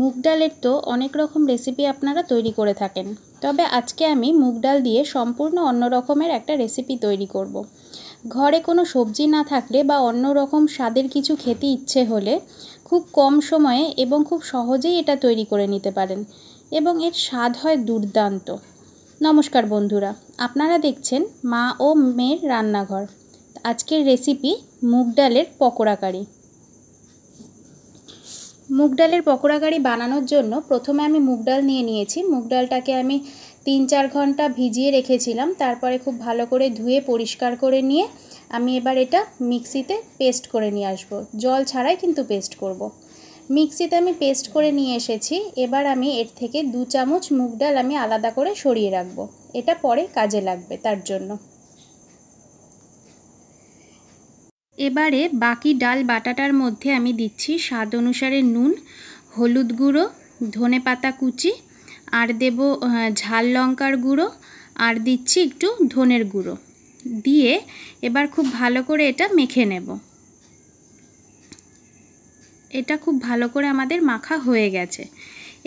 মুগ ডালের তো অনেক রকম রেসিপি আপনারা তৈরি করে থাকেন তবে আজকে আমি মুগ ডাল দিয়ে সম্পূর্ণ অন্য রকমের একটা রেসিপি তৈরি করব। ঘরে কোনো সবজি না থাকলে বা অন্য রকম স্বাদের কিছু খেতে ইচ্ছে হলে খুব কম সময়ে এবং খুব সহজেই এটা তৈরি করে নিতে পারেন এবং এর স্বাদ হয় দুর্দান্ত নমস্কার বন্ধুরা আপনারা দেখছেন মা ও মেয়ের রান্নাঘর আজকের রেসিপি মুগ ডালের পকোড়া কারি মুগ ডালের পকোড়া গাড়ি বানানোর জন্য প্রথমে আমি মুগ ডাল নিয়ে নিয়েছি মুগ ডালটাকে আমি তিন চার ঘন্টা ভিজিয়ে রেখেছিলাম তারপরে খুব ভালো করে ধুয়ে পরিষ্কার করে নিয়ে আমি এবার এটা মিক্সিতে পেস্ট করে নিয়ে আসব জল ছাড়াই কিন্তু পেস্ট করব। মিক্সিতে আমি পেস্ট করে নিয়ে এসেছি এবার আমি এর থেকে দু চামচ মুগ ডাল আমি আলাদা করে সরিয়ে রাখবো এটা পরে কাজে লাগবে তার জন্য এবারে বাকি ডাল বাটাটার মধ্যে আমি দিচ্ছি স্বাদ অনুসারে নুন হলুদ গুঁড়ো ধনে পাতা কুচি আর দেব ঝাল লঙ্কার গুঁড়ো আর দিচ্ছি একটু ধনের গুঁড়ো দিয়ে এবার খুব ভালো করে এটা মেখে নেব এটা খুব ভালো করে আমাদের মাখা হয়ে গেছে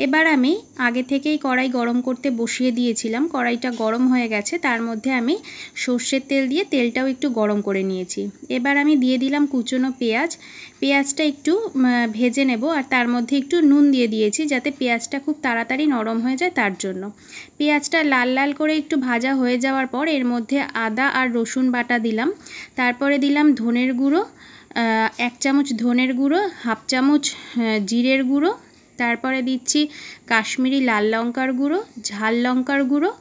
এবার আমি আগে থেকেই কড়াই গরম করতে বসিয়ে দিয়েছিলাম কড়াইটা গরম হয়ে গেছে তার মধ্যে আমি সর্ষের তেল দিয়ে তেলটাও একটু গরম করে নিয়েছি এবার আমি দিয়ে দিলাম কুচনো পেঁয়াজ পেঁয়াজটা একটু ভেজে নেব আর তার মধ্যে একটু নুন দিয়ে দিয়েছি যাতে পেঁয়াজটা খুব তাড়াতাড়ি নরম হয়ে যায় তার জন্য পেঁয়াজটা লাল লাল করে একটু ভাজা হয়ে যাওয়ার পর এর মধ্যে আদা আর রসুন বাটা দিলাম তারপরে দিলাম ধনের গুঁড়ো এক চামচ ধনের গুঁড়ো হাফ চামচ জিরের গুঁড়ো তারপরে দিচ্ছি কাশ্মীরি লাল লঙ্কার গুঁড়ো ঝাল লঙ্কার গুঁড়ো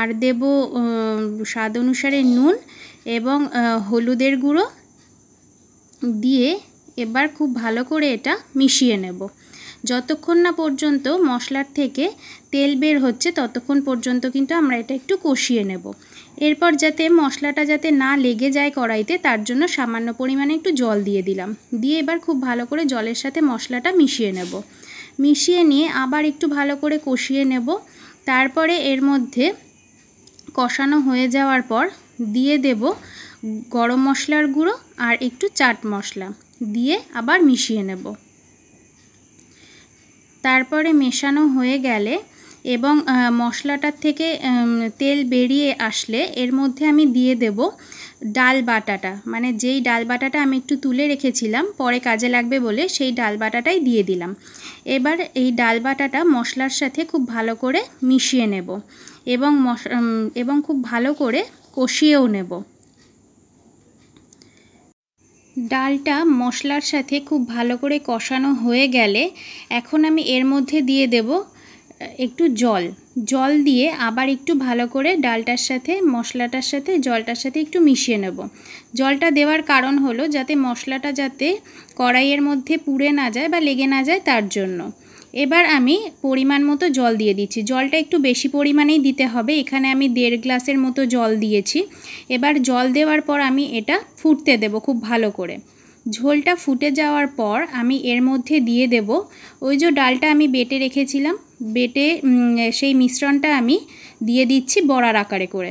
আর দেব স্বাদ অনুসারে নুন এবং হলুদের গুঁড়ো দিয়ে এবার খুব ভালো করে এটা মিশিয়ে নেব যতক্ষণ না পর্যন্ত মশলার থেকে তেল বের হচ্ছে ততক্ষণ পর্যন্ত কিন্তু আমরা এটা একটু কষিয়ে নেব এরপর যাতে মশলাটা যাতে না লেগে যায় কড়াইতে তার জন্য সামান্য পরিমাণে একটু জল দিয়ে দিলাম দিয়ে এবার খুব ভালো করে জলের সাথে মশলাটা মিশিয়ে নেব মিশিয়ে নিয়ে আবার একটু ভালো করে কষিয়ে নেব তারপরে এর মধ্যে কষানো হয়ে যাওয়ার পর দিয়ে দেব গরম মশলার গুঁড়ো আর একটু চাট মশলা দিয়ে আবার মিশিয়ে নেব তারপরে মেশানো হয়ে গেলে এবং মশলাটার থেকে তেল বেরিয়ে আসলে এর মধ্যে আমি দিয়ে দেব ডাল বাটাটা মানে যেই ডাল বাটাটা আমি একটু তুলে রেখেছিলাম পরে কাজে লাগবে বলে সেই ডাল বাটাটাই দিয়ে দিলাম এবার এই ডাল বাটাটা মশলার সাথে খুব ভালো করে মিশিয়ে নেব এবং মশ এবং খুব ভালো করে কষিয়েও নেব ডালটা মশলার সাথে খুব ভালো করে কষানো হয়ে গেলে এখন আমি এর মধ্যে দিয়ে দেব একটু জল জল দিয়ে আবার একটু ভালো করে ডালটার সাথে মশলাটার সাথে জলটার সাথে একটু মিশিয়ে নেব জলটা দেওয়ার কারণ হলো যাতে মশলাটা যাতে কড়াইয়ের মধ্যে পুড়ে না যায় বা লেগে না যায় তার জন্য এবার আমি পরিমাণ মতো জল দিয়ে দিচ্ছি জলটা একটু বেশি পরিমাণেই দিতে হবে এখানে আমি দেড় গ্লাসের মতো জল দিয়েছি এবার জল দেওয়ার পর আমি এটা ফুটতে দেব খুব ভালো করে ঝোলটা ফুটে যাওয়ার পর আমি এর মধ্যে দিয়ে দেব ওই যে ডালটা আমি বেটে রেখেছিলাম বেটে সেই মিশ্রণটা আমি দিয়ে দিচ্ছি বড়ার আকারে করে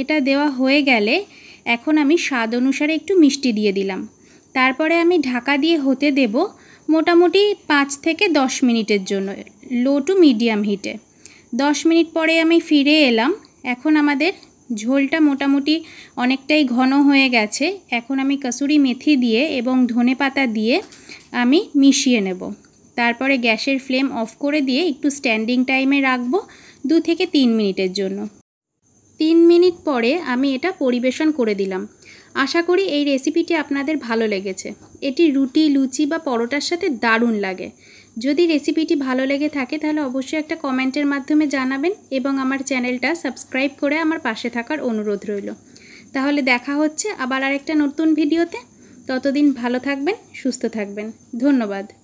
এটা দেওয়া হয়ে গেলে এখন আমি স্বাদ অনুসারে একটু মিষ্টি দিয়ে দিলাম তারপরে আমি ঢাকা দিয়ে হতে দেব মোটামুটি পাঁচ থেকে দশ মিনিটের জন্য লো টু মিডিয়াম হিটে দশ মিনিট পরে আমি ফিরে এলাম এখন আমাদের ঝোলটা মোটামুটি অনেকটাই ঘন হয়ে গেছে এখন আমি কসুরি মেথি দিয়ে এবং ধনে পাতা দিয়ে আমি মিশিয়ে নেব তারপরে গ্যাসের ফ্লেম অফ করে দিয়ে একটু স্ট্যান্ডিং টাইমে রাখবো দু থেকে তিন মিনিটের জন্য তিন মিনিট পরে আমি এটা পরিবেশন করে দিলাম আশা করি এই রেসিপিটি আপনাদের ভালো লেগেছে এটি রুটি লুচি বা পরোটার সাথে দারুণ লাগে যদি রেসিপিটি ভালো লেগে থাকে তাহলে অবশ্যই একটা কমেন্টের মাধ্যমে জানাবেন এবং আমার চ্যানেলটা সাবস্ক্রাইব করে আমার পাশে থাকার অনুরোধ রইল তাহলে দেখা হচ্ছে আবার আরেকটা নতুন ভিডিওতে ততদিন ভালো থাকবেন সুস্থ থাকবেন ধন্যবাদ